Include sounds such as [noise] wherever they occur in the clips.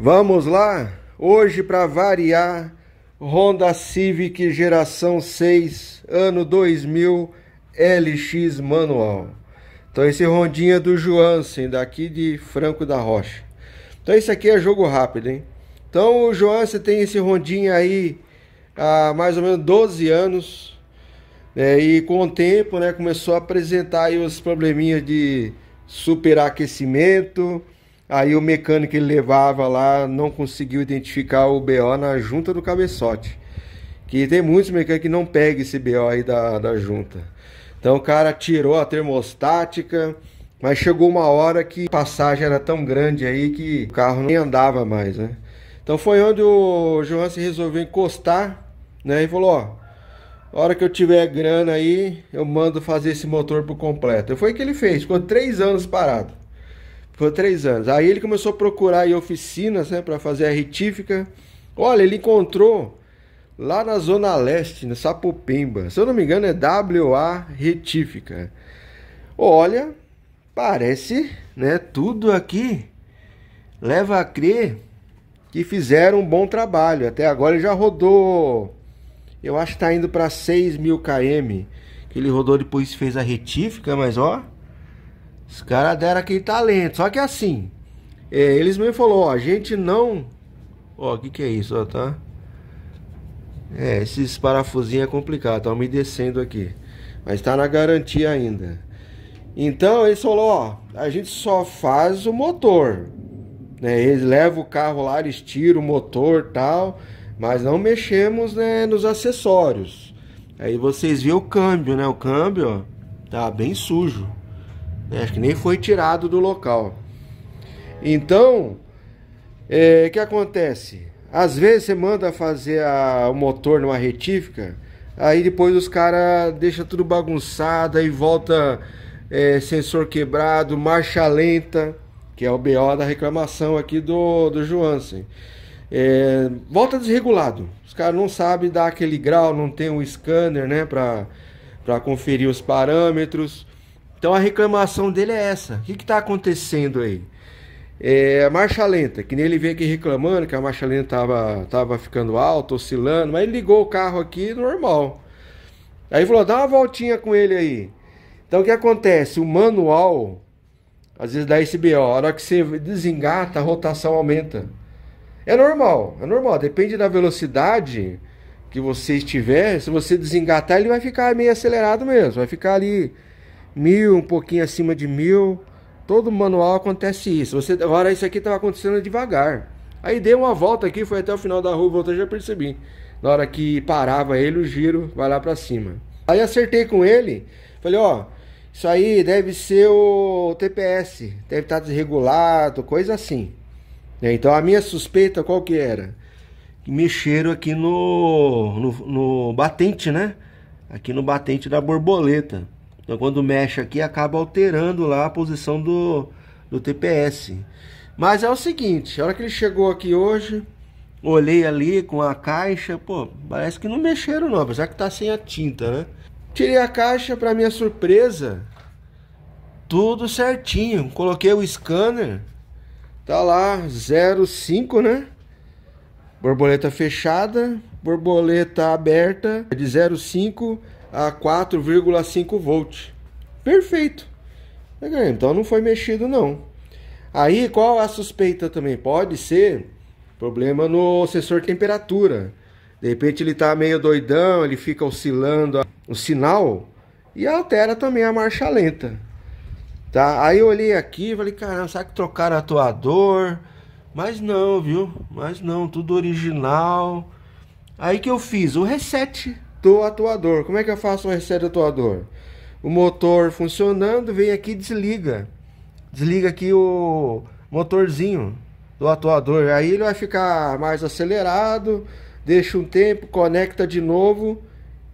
Vamos lá? Hoje, para variar, Honda Civic geração 6, ano 2000, LX manual. Então, esse Rondinha do Joansen, daqui de Franco da Rocha. Então, isso aqui é jogo rápido, hein? Então, o Joansen tem esse Rondinha aí há mais ou menos 12 anos. Né? E com o tempo, né, começou a apresentar aí os probleminhas de superaquecimento Aí o mecânico ele levava lá, não conseguiu identificar o BO na junta do cabeçote. Que tem muitos mecânicos que não pegam esse BO aí da, da junta. Então o cara tirou a termostática, mas chegou uma hora que a passagem era tão grande aí que o carro nem andava mais, né? Então foi onde o João se resolveu encostar, né? E falou, ó, a hora que eu tiver grana aí, eu mando fazer esse motor por completo. E Foi o que ele fez, ficou três anos parado. Foi três anos. Aí ele começou a procurar oficinas né, para fazer a retífica. Olha, ele encontrou lá na Zona Leste, na Sapopemba. Se eu não me engano, é WA Retífica. Olha, parece, né? Tudo aqui leva a crer que fizeram um bom trabalho. Até agora ele já rodou, eu acho que está indo para 6 mil km. Que ele rodou depois fez a retífica, mas ó, os caras deram aquele talento. Só que assim, é, eles me falou, ó, a gente não. Ó, o que, que é isso, ó, tá? É, esses parafusinhos é complicado, tá me descendo aqui. Mas tá na garantia ainda. Então eles falou, ó, a gente só faz o motor. Né? Eles levam o carro lá, eles tiram o motor tal, mas não mexemos né, nos acessórios. Aí vocês viram o câmbio, né? O câmbio ó, tá bem sujo. Né? Acho que nem foi tirado do local. Então, é, o que acontece? Às vezes você manda fazer a, o motor numa retífica, aí depois os caras deixam tudo bagunçado, aí volta é, sensor quebrado, marcha lenta, que é o BO da reclamação aqui do, do Joansen. É, volta desregulado. Os caras não sabem dar aquele grau, não tem um scanner né, para conferir os parâmetros. Então a reclamação dele é essa. O que está acontecendo aí? É, a marcha lenta, que nem ele veio aqui reclamando que a marcha lenta estava tava ficando alta, oscilando, mas ele ligou o carro aqui normal. Aí falou: dá uma voltinha com ele aí. Então o que acontece? O manual, às vezes dá esse a hora que você desengata, a rotação aumenta. É normal, é normal, depende da velocidade que você estiver. Se você desengatar, ele vai ficar meio acelerado mesmo, vai ficar ali mil, um pouquinho acima de mil. Todo manual acontece isso. Você, agora isso aqui estava acontecendo devagar. Aí dei uma volta aqui, foi até o final da rua, voltei já percebi. Na hora que parava ele, o giro vai lá para cima. Aí acertei com ele, falei, ó, isso aí deve ser o TPS, deve estar tá desregulado, coisa assim. Né, então a minha suspeita qual que era? Que mexeram aqui no, no, no batente, né? Aqui no batente da borboleta. Então, quando mexe aqui, acaba alterando lá a posição do, do TPS. Mas é o seguinte, a hora que ele chegou aqui hoje, olhei ali com a caixa, pô, parece que não mexeram não, apesar que tá sem a tinta, né? Tirei a caixa, para minha surpresa, tudo certinho. Coloquei o scanner, tá lá 05, né? Borboleta fechada, borboleta aberta de 05 a 4,5 volts. Perfeito. Então não foi mexido não. Aí qual a suspeita também? Pode ser problema no sensor temperatura. De repente ele está meio doidão, ele fica oscilando o sinal e altera também a marcha lenta. Tá? Aí eu olhei aqui e falei, caramba, será que trocaram atuador? Mas não, viu? Mas não, tudo original. Aí que eu fiz o reset do atuador. Como é que eu faço um reset do atuador? O motor funcionando, vem aqui e desliga. Desliga aqui o motorzinho do atuador. Aí ele vai ficar mais acelerado, deixa um tempo, conecta de novo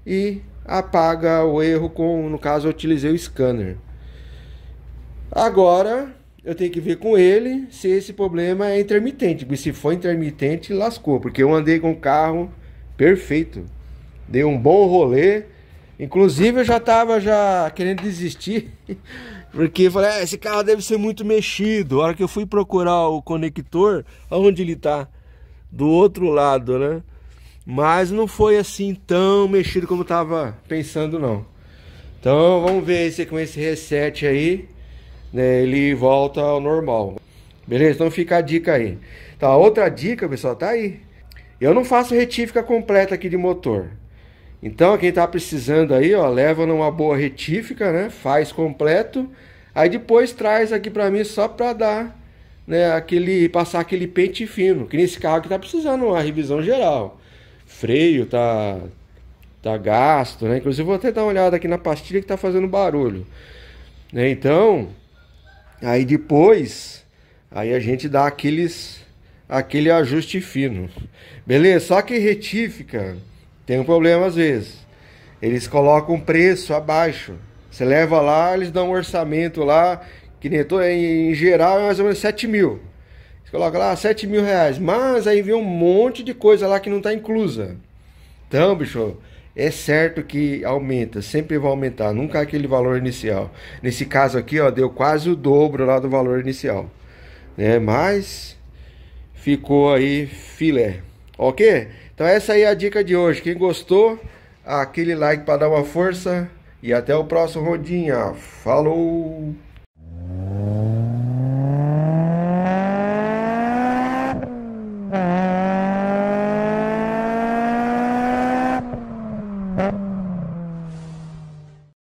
e apaga o erro com, no caso, eu utilizei o scanner. Agora eu tenho que ver com ele se esse problema é intermitente. Porque se for intermitente, lascou, porque eu andei com o carro perfeito. Dei um bom rolê. Inclusive eu já tava já querendo desistir. [laughs] Porque falei, é, esse carro deve ser muito mexido. A hora que eu fui procurar o conector, aonde ele tá? Do outro lado, né? Mas não foi assim tão mexido como eu tava pensando não. Então vamos ver se é com esse reset aí, né, ele volta ao normal. Beleza? Então fica a dica aí. Tá, outra dica, pessoal, tá aí. Eu não faço retífica completa aqui de motor. Então, quem está precisando aí, ó, leva numa boa retífica, né? Faz completo. Aí depois traz aqui para mim só para dar, né, aquele passar aquele pente fino, que nesse carro que está precisando uma revisão geral. Freio tá tá gasto, né? Inclusive vou até dar uma olhada aqui na pastilha que está fazendo barulho. Né? Então, aí depois aí a gente dá aqueles aquele ajuste fino. Beleza? Só que retífica tem um problema às vezes. Eles colocam preço abaixo. Você leva lá, eles dão um orçamento lá, que nem tô, em, em geral é mais ou menos 7 mil. Você coloca lá 7 mil reais, mas aí vem um monte de coisa lá que não está inclusa. Então, bicho, é certo que aumenta, sempre vai aumentar, nunca aquele valor inicial. Nesse caso aqui, ó, deu quase o dobro lá do valor inicial, né? Mas ficou aí filé, ok? Então essa aí é a dica de hoje. Quem gostou, aquele like para dar uma força. E até o próximo rodinha. Falou!